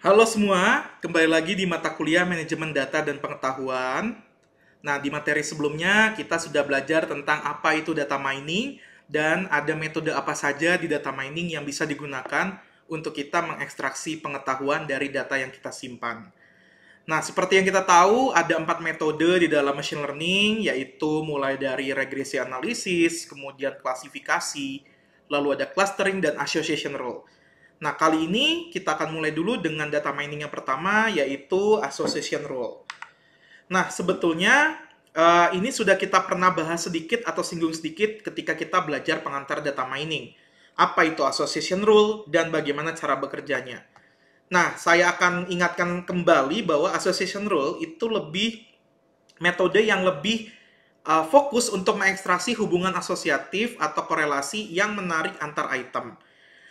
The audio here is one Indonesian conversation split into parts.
Halo semua, kembali lagi di mata kuliah Manajemen Data dan Pengetahuan. Nah, di materi sebelumnya kita sudah belajar tentang apa itu data mining dan ada metode apa saja di data mining yang bisa digunakan untuk kita mengekstraksi pengetahuan dari data yang kita simpan. Nah, seperti yang kita tahu, ada empat metode di dalam machine learning, yaitu mulai dari regresi analisis, kemudian klasifikasi, lalu ada clustering dan association rule. Nah, kali ini kita akan mulai dulu dengan data mining yang pertama, yaitu association rule. Nah, sebetulnya uh, ini sudah kita pernah bahas sedikit atau singgung sedikit ketika kita belajar pengantar data mining. Apa itu association rule dan bagaimana cara bekerjanya. Nah, saya akan ingatkan kembali bahwa association rule itu lebih metode yang lebih uh, fokus untuk mengekstrasi hubungan asosiatif atau korelasi yang menarik antar item.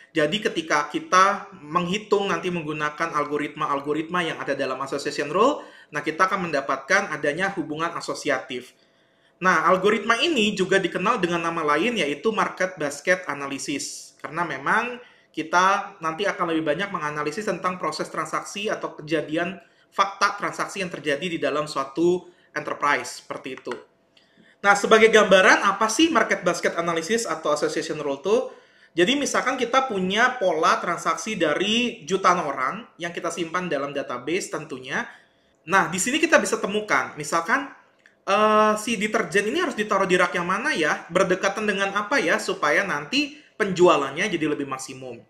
Jadi ketika kita menghitung nanti menggunakan algoritma-algoritma yang ada dalam association rule, nah kita akan mendapatkan adanya hubungan asosiatif. Nah, algoritma ini juga dikenal dengan nama lain yaitu market basket analysis. Karena memang kita nanti akan lebih banyak menganalisis tentang proses transaksi atau kejadian fakta transaksi yang terjadi di dalam suatu enterprise seperti itu. Nah, sebagai gambaran apa sih market basket analysis atau association rule itu? Jadi misalkan kita punya pola transaksi dari jutaan orang yang kita simpan dalam database tentunya. Nah, di sini kita bisa temukan, misalkan uh, si deterjen ini harus ditaruh di rak yang mana ya, berdekatan dengan apa ya, supaya nanti penjualannya jadi lebih maksimum.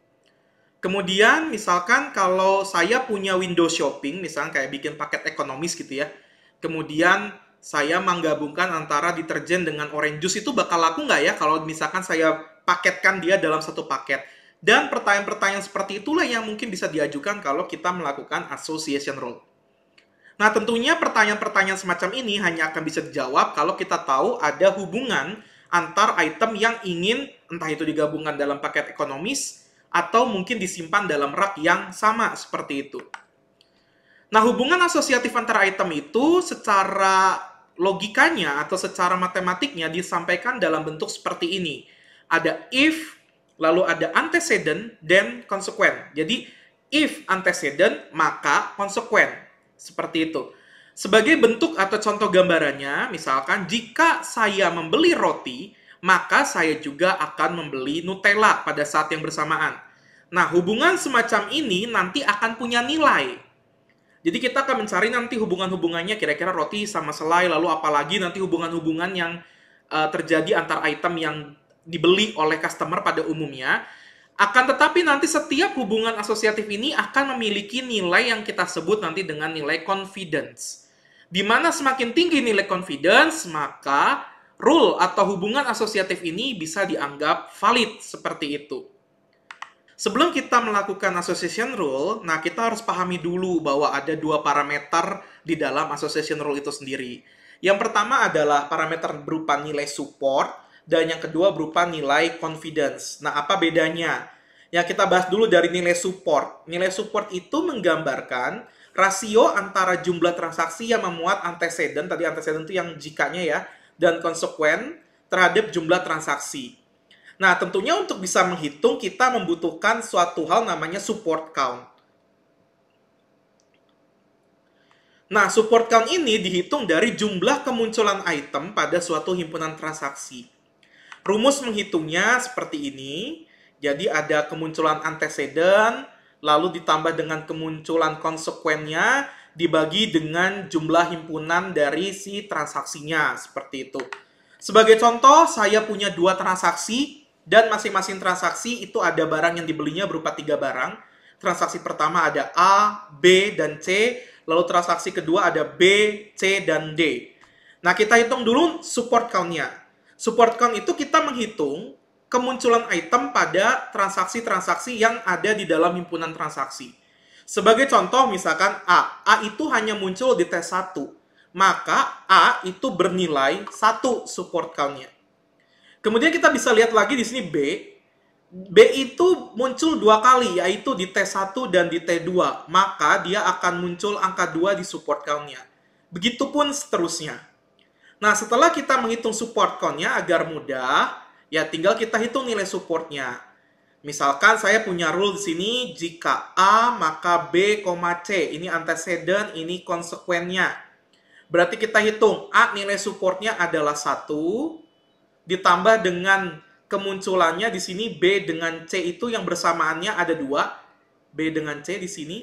Kemudian misalkan kalau saya punya window shopping, misalkan kayak bikin paket ekonomis gitu ya, kemudian saya menggabungkan antara deterjen dengan orange juice itu bakal laku nggak ya kalau misalkan saya paketkan dia dalam satu paket. Dan pertanyaan-pertanyaan seperti itulah yang mungkin bisa diajukan kalau kita melakukan association rule. Nah, tentunya pertanyaan-pertanyaan semacam ini hanya akan bisa dijawab kalau kita tahu ada hubungan antar item yang ingin entah itu digabungkan dalam paket ekonomis atau mungkin disimpan dalam rak yang sama seperti itu. Nah, hubungan asosiatif antar item itu secara logikanya atau secara matematiknya disampaikan dalam bentuk seperti ini ada if, lalu ada antecedent, dan consequent. Jadi, if antecedent, maka consequent. Seperti itu. Sebagai bentuk atau contoh gambarannya, misalkan jika saya membeli roti, maka saya juga akan membeli Nutella pada saat yang bersamaan. Nah, hubungan semacam ini nanti akan punya nilai. Jadi kita akan mencari nanti hubungan-hubungannya kira-kira roti sama selai, lalu apalagi nanti hubungan-hubungan yang uh, terjadi antar item yang dibeli oleh customer pada umumnya. Akan tetapi nanti setiap hubungan asosiatif ini akan memiliki nilai yang kita sebut nanti dengan nilai confidence. Di mana semakin tinggi nilai confidence, maka rule atau hubungan asosiatif ini bisa dianggap valid seperti itu. Sebelum kita melakukan association rule, nah kita harus pahami dulu bahwa ada dua parameter di dalam association rule itu sendiri. Yang pertama adalah parameter berupa nilai support, dan yang kedua berupa nilai confidence. Nah, apa bedanya? Yang kita bahas dulu dari nilai support. Nilai support itu menggambarkan rasio antara jumlah transaksi yang memuat antecedent, tadi antecedent itu yang jikanya ya, dan konsekuen terhadap jumlah transaksi. Nah, tentunya untuk bisa menghitung kita membutuhkan suatu hal namanya support count. Nah, support count ini dihitung dari jumlah kemunculan item pada suatu himpunan transaksi. Rumus menghitungnya seperti ini. Jadi ada kemunculan anteseden, lalu ditambah dengan kemunculan konsekuennya, dibagi dengan jumlah himpunan dari si transaksinya, seperti itu. Sebagai contoh, saya punya dua transaksi, dan masing-masing transaksi itu ada barang yang dibelinya berupa tiga barang. Transaksi pertama ada A, B, dan C, lalu transaksi kedua ada B, C, dan D. Nah, kita hitung dulu support count-nya. Support count itu kita menghitung kemunculan item pada transaksi-transaksi yang ada di dalam himpunan transaksi. Sebagai contoh misalkan A, A itu hanya muncul di tes 1, maka A itu bernilai 1 support count-nya. Kemudian kita bisa lihat lagi di sini B, B itu muncul dua kali yaitu di T1 dan di T2, maka dia akan muncul angka 2 di support count-nya. Begitupun seterusnya. Nah, setelah kita menghitung support count-nya agar mudah, ya tinggal kita hitung nilai supportnya. Misalkan saya punya rule di sini, jika A maka B, C. Ini antecedent, ini konsekuennya. Berarti kita hitung, A nilai supportnya adalah 1, ditambah dengan kemunculannya di sini B dengan C itu yang bersamaannya ada 2. B dengan C di sini.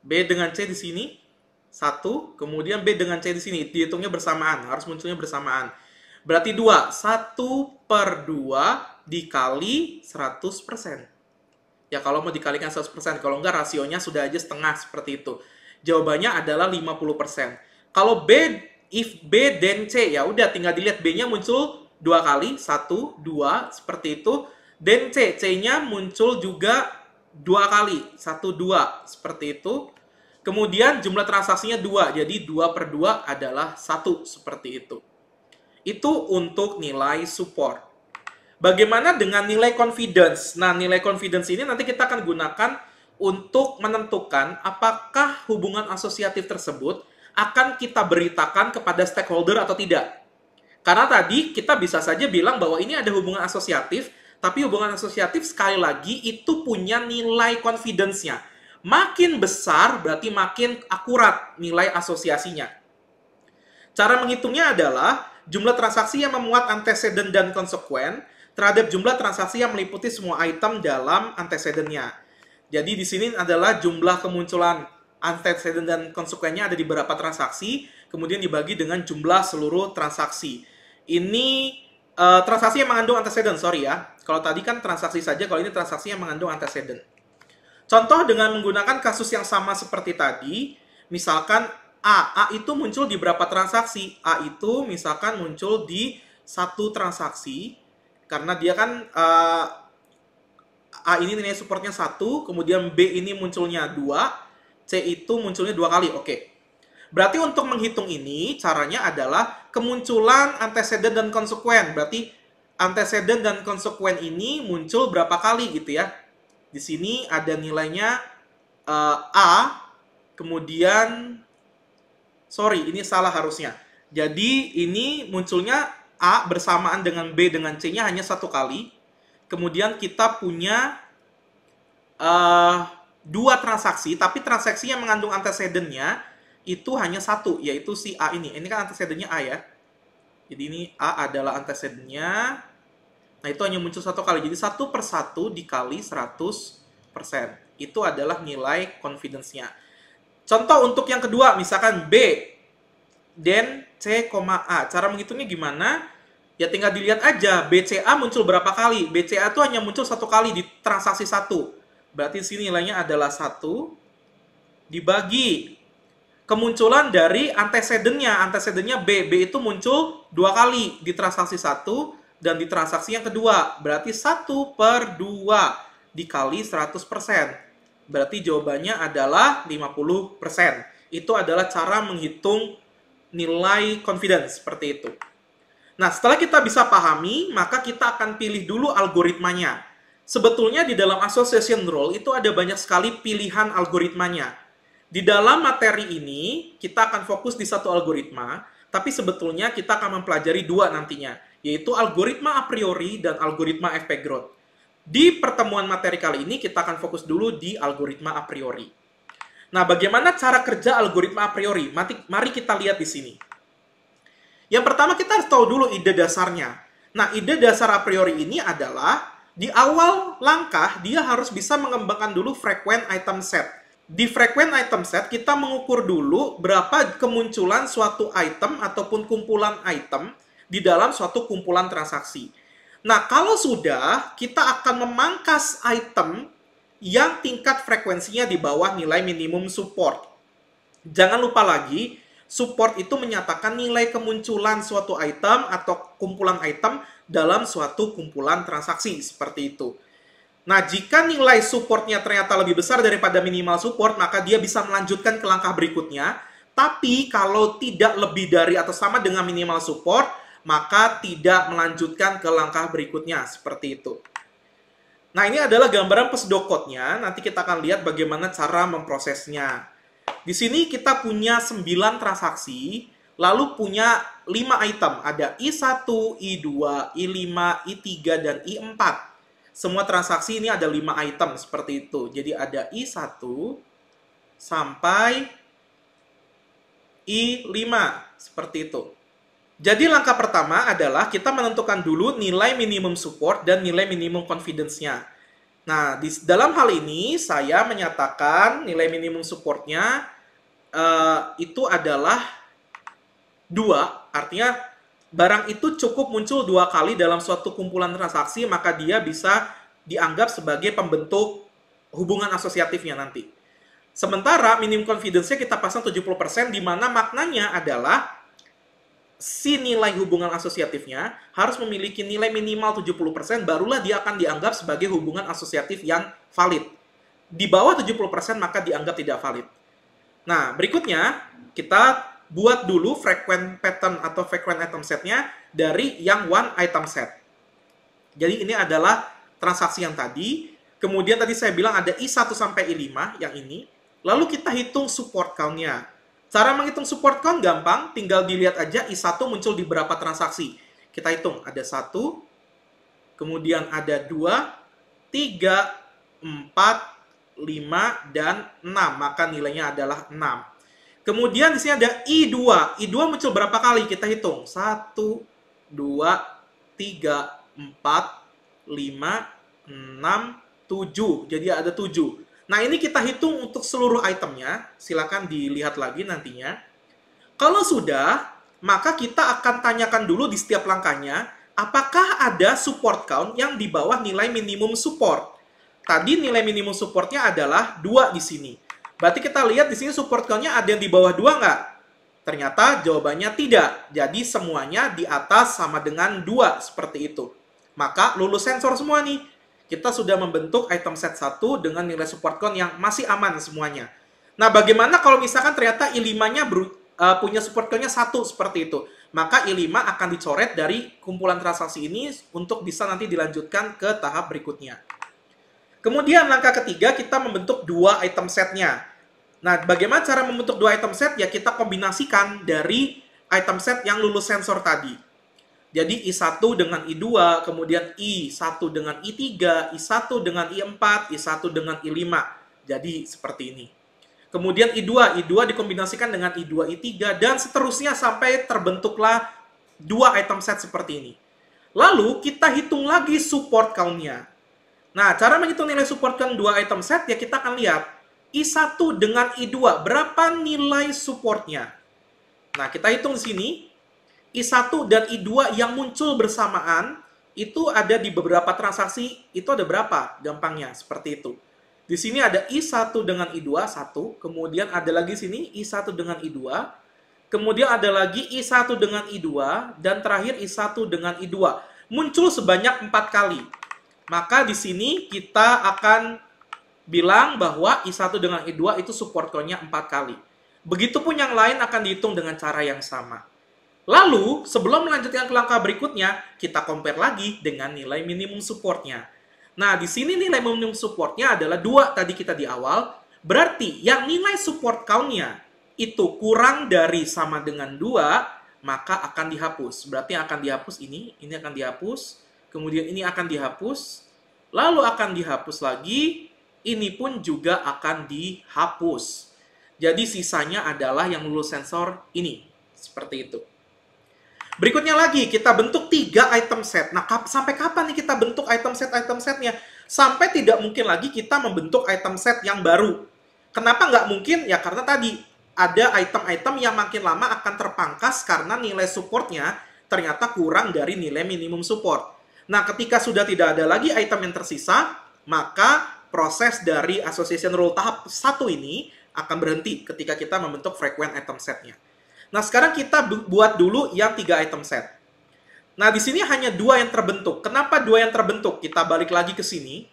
B dengan C di sini satu, kemudian B dengan C di sini. Dihitungnya bersamaan, harus munculnya bersamaan. Berarti 2, 1 per 2 dikali 100%. Ya kalau mau dikalikan 100%, kalau enggak rasionya sudah aja setengah seperti itu. Jawabannya adalah 50%. Kalau B, if B dan C, ya udah tinggal dilihat B-nya muncul dua kali, 1, 2, seperti itu. Dan C, C-nya muncul juga dua kali, 1, 2, seperti itu. Kemudian jumlah transaksinya dua, jadi dua per dua adalah satu seperti itu. Itu untuk nilai support. Bagaimana dengan nilai confidence? Nah, nilai confidence ini nanti kita akan gunakan untuk menentukan apakah hubungan asosiatif tersebut akan kita beritakan kepada stakeholder atau tidak. Karena tadi kita bisa saja bilang bahwa ini ada hubungan asosiatif, tapi hubungan asosiatif sekali lagi itu punya nilai confidence-nya. Makin besar berarti makin akurat nilai asosiasinya. Cara menghitungnya adalah jumlah transaksi yang memuat antecedent dan konsekuen terhadap jumlah transaksi yang meliputi semua item dalam antecedennya. Jadi di sini adalah jumlah kemunculan antecedent dan konsekuennya ada di beberapa transaksi, kemudian dibagi dengan jumlah seluruh transaksi. Ini uh, transaksi yang mengandung antecedent, sorry ya. Kalau tadi kan transaksi saja, kalau ini transaksi yang mengandung antecedent. Contoh dengan menggunakan kasus yang sama seperti tadi, misalkan A, A itu muncul di berapa transaksi? A itu misalkan muncul di satu transaksi, karena dia kan uh, A ini nilai supportnya satu, kemudian B ini munculnya dua, C itu munculnya dua kali, oke. Berarti untuk menghitung ini, caranya adalah kemunculan antecedent dan konsekuen. Berarti antecedent dan konsekuen ini muncul berapa kali gitu ya. Di sini ada nilainya uh, A, kemudian, sorry, ini salah harusnya. Jadi ini munculnya A bersamaan dengan B dengan C-nya hanya satu kali. Kemudian kita punya uh, dua transaksi, tapi transaksi yang mengandung antecedennya itu hanya satu, yaitu si A ini. Ini kan antecedennya A ya. Jadi ini A adalah antecedennya, Nah, itu hanya muncul satu kali. Jadi, satu per satu dikali 100%. Itu adalah nilai confidence-nya. Contoh untuk yang kedua, misalkan B, dan C, A. Cara menghitungnya gimana? Ya tinggal dilihat aja, BCA muncul berapa kali. BCA itu hanya muncul satu kali di transaksi satu. Berarti sini nilainya adalah satu dibagi kemunculan dari antecedennya antecedennya B. B itu muncul dua kali di transaksi satu dan di transaksi yang kedua berarti 1 per 2 dikali 100%. Berarti jawabannya adalah 50%. Itu adalah cara menghitung nilai confidence seperti itu. Nah, setelah kita bisa pahami, maka kita akan pilih dulu algoritmanya. Sebetulnya di dalam association rule itu ada banyak sekali pilihan algoritmanya. Di dalam materi ini, kita akan fokus di satu algoritma, tapi sebetulnya kita akan mempelajari dua nantinya yaitu algoritma a priori dan algoritma FP growth. Di pertemuan materi kali ini kita akan fokus dulu di algoritma a priori. Nah, bagaimana cara kerja algoritma a priori? mari kita lihat di sini. Yang pertama kita harus tahu dulu ide dasarnya. Nah, ide dasar a priori ini adalah di awal langkah dia harus bisa mengembangkan dulu frequent item set. Di frequent item set kita mengukur dulu berapa kemunculan suatu item ataupun kumpulan item di dalam suatu kumpulan transaksi. Nah, kalau sudah, kita akan memangkas item yang tingkat frekuensinya di bawah nilai minimum support. Jangan lupa lagi, support itu menyatakan nilai kemunculan suatu item atau kumpulan item dalam suatu kumpulan transaksi, seperti itu. Nah, jika nilai supportnya ternyata lebih besar daripada minimal support, maka dia bisa melanjutkan ke langkah berikutnya. Tapi kalau tidak lebih dari atau sama dengan minimal support, maka tidak melanjutkan ke langkah berikutnya seperti itu. Nah, ini adalah gambaran pesdokotnya. Nanti kita akan lihat bagaimana cara memprosesnya. Di sini kita punya 9 transaksi, lalu punya 5 item. Ada I1, I2, I5, I3, dan I4. Semua transaksi ini ada 5 item seperti itu. Jadi ada I1 sampai I5 seperti itu. Jadi langkah pertama adalah kita menentukan dulu nilai minimum support dan nilai minimum confidence-nya. Nah, di dalam hal ini saya menyatakan nilai minimum supportnya uh, itu adalah dua, artinya barang itu cukup muncul dua kali dalam suatu kumpulan transaksi maka dia bisa dianggap sebagai pembentuk hubungan asosiatifnya nanti. Sementara minimum confidence-nya kita pasang 70% di mana maknanya adalah si nilai hubungan asosiatifnya harus memiliki nilai minimal 70% barulah dia akan dianggap sebagai hubungan asosiatif yang valid. Di bawah 70% maka dianggap tidak valid. Nah, berikutnya kita buat dulu frequent pattern atau frequent item setnya dari yang one item set. Jadi ini adalah transaksi yang tadi. Kemudian tadi saya bilang ada I1 sampai I5 yang ini. Lalu kita hitung support count-nya. Cara menghitung support count gampang, tinggal dilihat aja I1 muncul di berapa transaksi. Kita hitung, ada 1, kemudian ada 2, 3, 4, 5, dan 6. Maka nilainya adalah 6. Kemudian di sini ada I2. I2 muncul berapa kali? Kita hitung. 1, 2, 3, 4, 5, 6, 7. Jadi ada 7. Nah, ini kita hitung untuk seluruh itemnya. Silakan dilihat lagi nantinya. Kalau sudah, maka kita akan tanyakan dulu di setiap langkahnya, apakah ada support count yang di bawah nilai minimum support. Tadi nilai minimum supportnya adalah 2 di sini. Berarti kita lihat di sini support count-nya ada yang di bawah 2 nggak? Ternyata jawabannya tidak. Jadi semuanya di atas sama dengan 2 seperti itu. Maka lulus sensor semua nih kita sudah membentuk item set 1 dengan nilai support count yang masih aman semuanya. Nah, bagaimana kalau misalkan ternyata I5-nya uh, eh, punya support count nya satu seperti itu? Maka I5 akan dicoret dari kumpulan transaksi ini untuk bisa nanti dilanjutkan ke tahap berikutnya. Kemudian langkah ketiga kita membentuk dua item setnya. Nah, bagaimana cara membentuk dua item set? Ya kita kombinasikan dari item set yang lulus sensor tadi. Jadi I1 dengan I2, kemudian I1 dengan I3, I1 dengan I4, I1 dengan I5. Jadi seperti ini. Kemudian I2, I2 dikombinasikan dengan I2, I3, dan seterusnya sampai terbentuklah dua item set seperti ini. Lalu kita hitung lagi support count-nya. Nah, cara menghitung nilai support count dua item set ya kita akan lihat I1 dengan I2, berapa nilai supportnya. Nah, kita hitung di sini. I1 dan I2 yang muncul bersamaan itu ada di beberapa transaksi, itu ada berapa? Gampangnya, seperti itu. Di sini ada I1 dengan I2, 1. Kemudian ada lagi sini I1 dengan I2. Kemudian ada lagi I1 dengan I2. Dan terakhir I1 dengan I2. Muncul sebanyak 4 kali. Maka di sini kita akan bilang bahwa I1 dengan I2 itu support code-nya 4 kali. Begitupun yang lain akan dihitung dengan cara yang sama. Lalu, sebelum melanjutkan ke langkah berikutnya, kita compare lagi dengan nilai minimum supportnya. Nah, di sini nilai minimum supportnya adalah dua tadi kita di awal. Berarti yang nilai support count-nya itu kurang dari sama dengan dua, maka akan dihapus. Berarti akan dihapus ini, ini akan dihapus, kemudian ini akan dihapus, lalu akan dihapus lagi, ini pun juga akan dihapus. Jadi sisanya adalah yang lulus sensor ini, seperti itu. Berikutnya lagi, kita bentuk tiga item set. Nah, kap sampai kapan nih kita bentuk item set-item setnya? Sampai tidak mungkin lagi kita membentuk item set yang baru. Kenapa nggak mungkin? Ya karena tadi, ada item-item yang makin lama akan terpangkas karena nilai supportnya ternyata kurang dari nilai minimum support. Nah, ketika sudah tidak ada lagi item yang tersisa, maka proses dari association rule tahap satu ini akan berhenti ketika kita membentuk frequent item setnya. Nah, sekarang kita buat dulu yang tiga item set. Nah, di sini hanya dua yang terbentuk. Kenapa dua yang terbentuk? Kita balik lagi ke sini.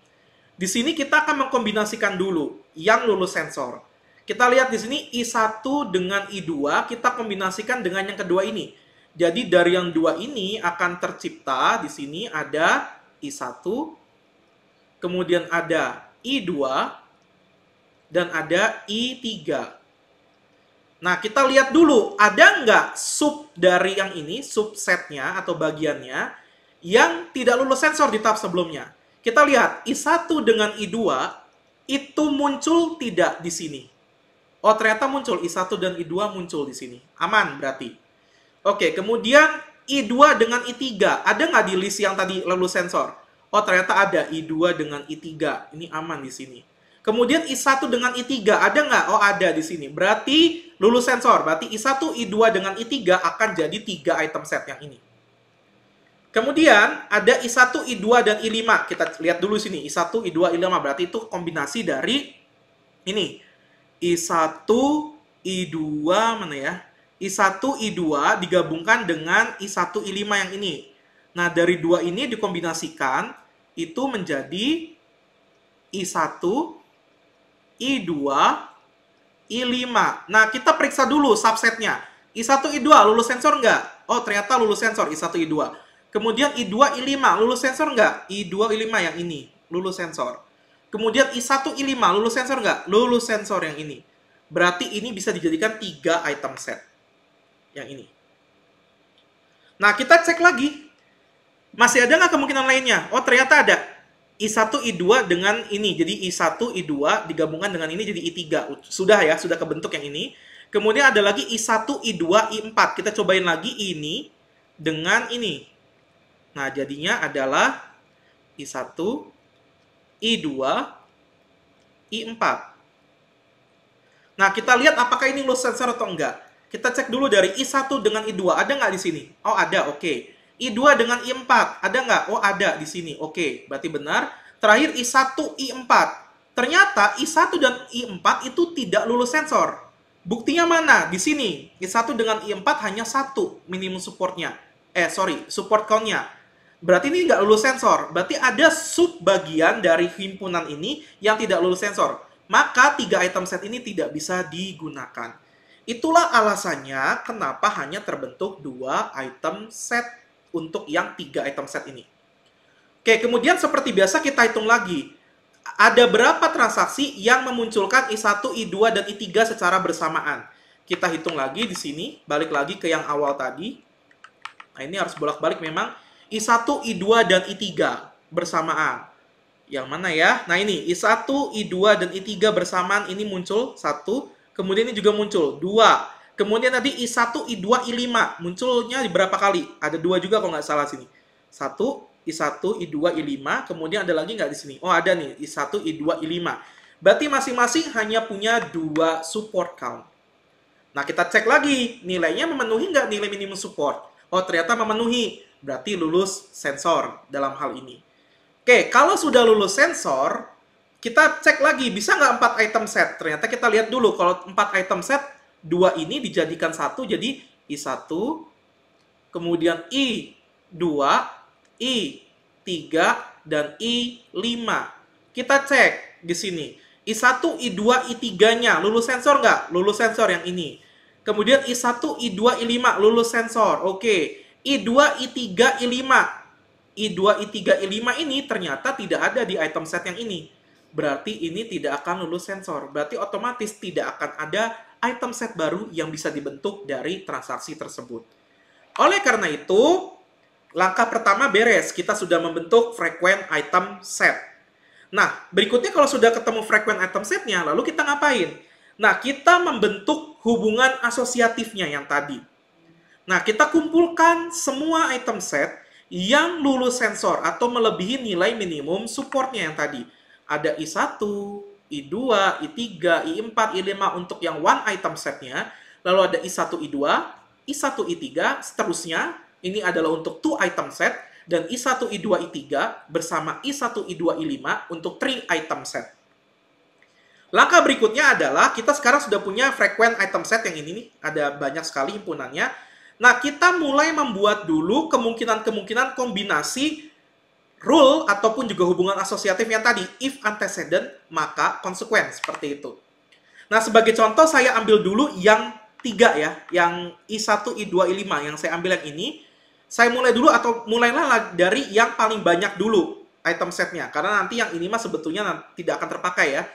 Di sini kita akan mengkombinasikan dulu yang lulus sensor. Kita lihat di sini I1 dengan I2 kita kombinasikan dengan yang kedua ini. Jadi dari yang dua ini akan tercipta di sini ada I1, kemudian ada I2, dan ada I3. Nah, kita lihat dulu ada nggak sub dari yang ini, subsetnya atau bagiannya yang tidak lulus sensor di tahap sebelumnya. Kita lihat I1 dengan I2 itu muncul tidak di sini. Oh, ternyata muncul I1 dan I2 muncul di sini. Aman berarti. Oke, kemudian I2 dengan I3. Ada nggak di list yang tadi lulus sensor? Oh, ternyata ada I2 dengan I3. Ini aman di sini. Kemudian I1 dengan I3 ada nggak? Oh ada di sini. Berarti lulus sensor. Berarti I1, I2 dengan I3 akan jadi tiga item set yang ini. Kemudian ada I1, I2, dan I5. Kita lihat dulu sini. I1, I2, I5. Berarti itu kombinasi dari ini. I1, I2, mana ya? I1, I2 digabungkan dengan I1, I5 yang ini. Nah, dari dua ini dikombinasikan, itu menjadi I1, I2, I5. Nah, kita periksa dulu subsetnya. I1, I2 lulus sensor nggak? Oh, ternyata lulus sensor I1, I2. Kemudian I2, I5 lulus sensor nggak? I2, I5 yang ini lulus sensor. Kemudian I1, I5 lulus sensor nggak? Lulus sensor yang ini. Berarti ini bisa dijadikan tiga item set. Yang ini. Nah, kita cek lagi. Masih ada nggak kemungkinan lainnya? Oh, ternyata ada. I1, I2 dengan ini. Jadi I1, I2 digabungkan dengan ini jadi I3. Sudah ya, sudah kebentuk yang ini. Kemudian ada lagi I1, I2, I4. Kita cobain lagi ini dengan ini. Nah, jadinya adalah I1, I2, I4. Nah, kita lihat apakah ini loss sensor atau enggak. Kita cek dulu dari I1 dengan I2. Ada nggak di sini? Oh, ada. Oke. Okay. I2 dengan I4. Ada nggak? Oh, ada di sini. Oke, berarti benar. Terakhir I1, I4. Ternyata I1 dan I4 itu tidak lulus sensor. Buktinya mana? Di sini. I1 dengan I4 hanya satu minimum supportnya. Eh, sorry, support count-nya. Berarti ini nggak lulus sensor. Berarti ada sub bagian dari himpunan ini yang tidak lulus sensor. Maka tiga item set ini tidak bisa digunakan. Itulah alasannya kenapa hanya terbentuk dua item set untuk yang tiga item set ini. Oke, kemudian seperti biasa kita hitung lagi. Ada berapa transaksi yang memunculkan I1, I2, dan I3 secara bersamaan? Kita hitung lagi di sini, balik lagi ke yang awal tadi. Nah, ini harus bolak-balik memang. I1, I2, dan I3 bersamaan. Yang mana ya? Nah, ini I1, I2, dan I3 bersamaan ini muncul satu, kemudian ini juga muncul dua. Kemudian tadi I1, I2, I5 munculnya berapa kali? Ada dua juga kalau nggak salah sini. Satu, I1, I2, I5. Kemudian ada lagi nggak di sini? Oh ada nih, I1, I2, I5. Berarti masing-masing hanya punya dua support count. Nah kita cek lagi, nilainya memenuhi nggak nilai minimum support? Oh ternyata memenuhi, berarti lulus sensor dalam hal ini. Oke, kalau sudah lulus sensor, kita cek lagi, bisa nggak 4 item set? Ternyata kita lihat dulu, kalau 4 item set, dua ini dijadikan satu jadi I1, kemudian I2, I3, dan I5. Kita cek di sini. I1, I2, I3-nya lulus sensor nggak? Lulus sensor yang ini. Kemudian I1, I2, I5 lulus sensor. Oke. I2, I3, I5. I2, I3, I5 ini ternyata tidak ada di item set yang ini. Berarti ini tidak akan lulus sensor. Berarti otomatis tidak akan ada item set baru yang bisa dibentuk dari transaksi tersebut. Oleh karena itu, langkah pertama beres, kita sudah membentuk frequent item set. Nah, berikutnya kalau sudah ketemu frequent item setnya, lalu kita ngapain? Nah, kita membentuk hubungan asosiatifnya yang tadi. Nah, kita kumpulkan semua item set yang lulus sensor atau melebihi nilai minimum supportnya yang tadi. Ada I1, I2, I3, I4, I5 untuk yang one item setnya, lalu ada I1, I2, I1, I3, seterusnya, ini adalah untuk two item set, dan I1, I2, I3 bersama I1, I2, I5 untuk three item set. Langkah berikutnya adalah kita sekarang sudah punya frequent item set yang ini nih, ada banyak sekali himpunannya. Nah, kita mulai membuat dulu kemungkinan-kemungkinan kombinasi rule ataupun juga hubungan asosiatif yang tadi if antecedent maka konsekuen seperti itu. Nah, sebagai contoh saya ambil dulu yang tiga ya, yang I1, I2, I5 yang saya ambil yang ini. Saya mulai dulu atau mulailah dari yang paling banyak dulu item setnya karena nanti yang ini mah sebetulnya tidak akan terpakai ya.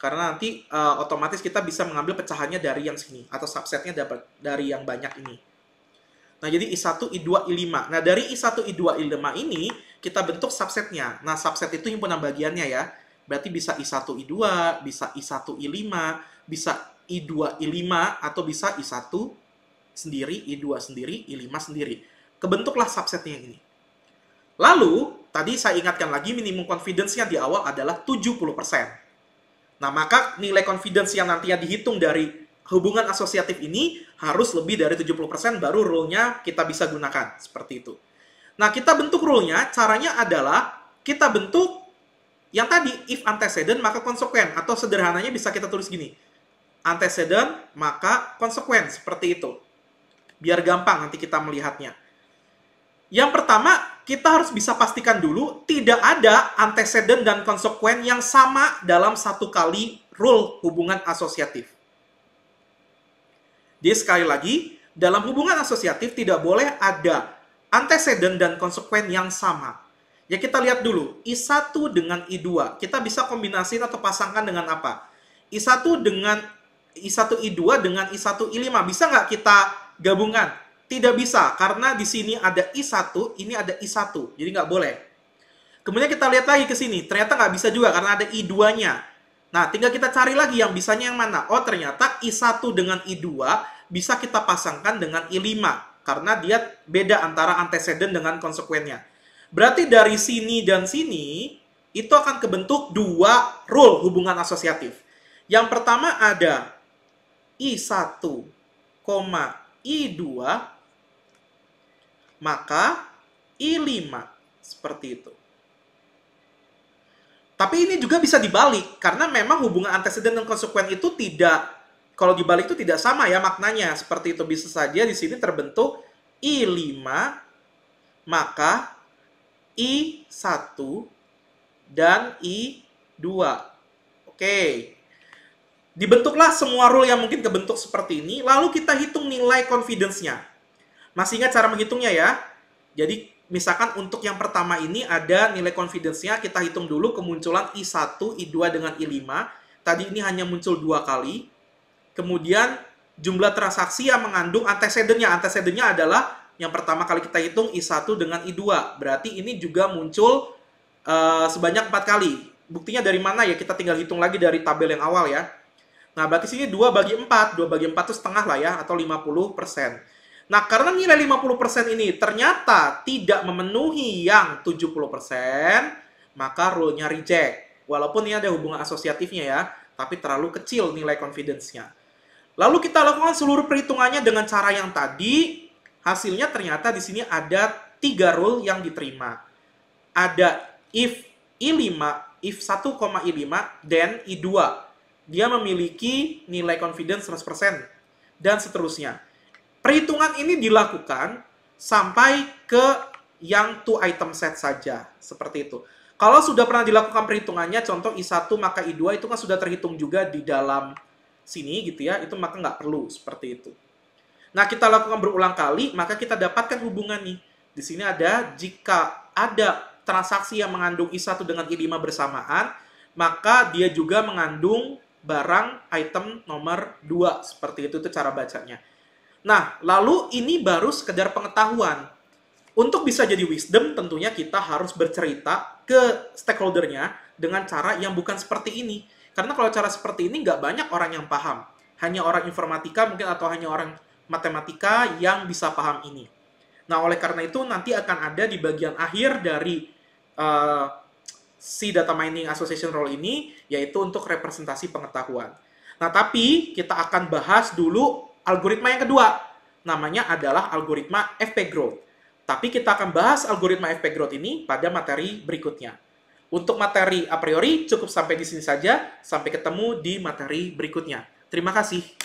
Karena nanti uh, otomatis kita bisa mengambil pecahannya dari yang sini atau subsetnya dapat dari yang banyak ini. Nah, jadi I1, I2, I5. Nah, dari I1, I2, I5 ini kita bentuk subsetnya. Nah, subset itu himpunan bagiannya ya. Berarti bisa I1, I2, bisa I1, I5, bisa I2, I5, atau bisa I1 sendiri, I2 sendiri, I5 sendiri. Kebentuklah subsetnya ini. Lalu, tadi saya ingatkan lagi minimum confidence-nya di awal adalah 70%. Nah, maka nilai confidence yang nantinya dihitung dari hubungan asosiatif ini harus lebih dari 70% baru rule-nya kita bisa gunakan. Seperti itu. Nah, kita bentuk rule-nya, caranya adalah kita bentuk yang tadi, if antecedent maka konsekuen. Atau sederhananya bisa kita tulis gini. Antecedent maka konsekuen, seperti itu. Biar gampang nanti kita melihatnya. Yang pertama, kita harus bisa pastikan dulu tidak ada antecedent dan konsekuen yang sama dalam satu kali rule hubungan asosiatif. Jadi sekali lagi, dalam hubungan asosiatif tidak boleh ada antecedent dan konsekuen yang sama. Ya kita lihat dulu, I1 dengan I2. Kita bisa kombinasi atau pasangkan dengan apa? I1 dengan I1 I2 dengan I1 I5. Bisa nggak kita gabungkan? Tidak bisa, karena di sini ada I1, ini ada I1. Jadi nggak boleh. Kemudian kita lihat lagi ke sini. Ternyata nggak bisa juga, karena ada I2-nya. Nah, tinggal kita cari lagi yang bisanya yang mana. Oh, ternyata I1 dengan I2 bisa kita pasangkan dengan I5 karena dia beda antara anteceden dengan konsekuennya. Berarti dari sini dan sini itu akan kebentuk dua rule hubungan asosiatif. Yang pertama ada I1, I2, maka I5 seperti itu. Tapi ini juga bisa dibalik karena memang hubungan anteceden dan konsekuen itu tidak kalau dibalik itu tidak sama ya maknanya. Seperti itu bisa saja di sini terbentuk I5 maka I1 dan I2. Oke. Dibentuklah semua rule yang mungkin kebentuk seperti ini, lalu kita hitung nilai confidence-nya. Masih ingat cara menghitungnya ya? Jadi misalkan untuk yang pertama ini ada nilai confidence-nya, kita hitung dulu kemunculan I1, I2, dengan I5. Tadi ini hanya muncul dua kali. Kemudian jumlah transaksi yang mengandung antecedennya. Antecedennya adalah yang pertama kali kita hitung I1 dengan I2. Berarti ini juga muncul uh, sebanyak empat kali. Buktinya dari mana ya? Kita tinggal hitung lagi dari tabel yang awal ya. Nah, berarti sini 2 bagi 4. 2 bagi 4 itu setengah lah ya, atau 50%. Nah, karena nilai 50% ini ternyata tidak memenuhi yang 70%, maka rule-nya reject. Walaupun ini ada hubungan asosiatifnya ya, tapi terlalu kecil nilai confidence-nya. Lalu kita lakukan seluruh perhitungannya dengan cara yang tadi. Hasilnya ternyata di sini ada tiga rule yang diterima. Ada if I5, if 1i I5, then I2. Dia memiliki nilai confidence 100%, dan seterusnya. Perhitungan ini dilakukan sampai ke yang two item set saja, seperti itu. Kalau sudah pernah dilakukan perhitungannya, contoh I1 maka I2 itu kan sudah terhitung juga di dalam sini gitu ya, itu maka nggak perlu seperti itu. Nah, kita lakukan berulang kali, maka kita dapatkan hubungan nih. Di sini ada jika ada transaksi yang mengandung I1 dengan I5 bersamaan, maka dia juga mengandung barang item nomor 2. Seperti itu, itu cara bacanya. Nah, lalu ini baru sekedar pengetahuan. Untuk bisa jadi wisdom, tentunya kita harus bercerita ke stakeholdernya dengan cara yang bukan seperti ini karena kalau cara seperti ini nggak banyak orang yang paham. Hanya orang informatika mungkin atau hanya orang matematika yang bisa paham ini. Nah, oleh karena itu nanti akan ada di bagian akhir dari uh, si data mining association role ini, yaitu untuk representasi pengetahuan. Nah, tapi kita akan bahas dulu algoritma yang kedua. Namanya adalah algoritma FP Growth. Tapi kita akan bahas algoritma FP Growth ini pada materi berikutnya. Untuk materi a priori, cukup sampai di sini saja. Sampai ketemu di materi berikutnya. Terima kasih.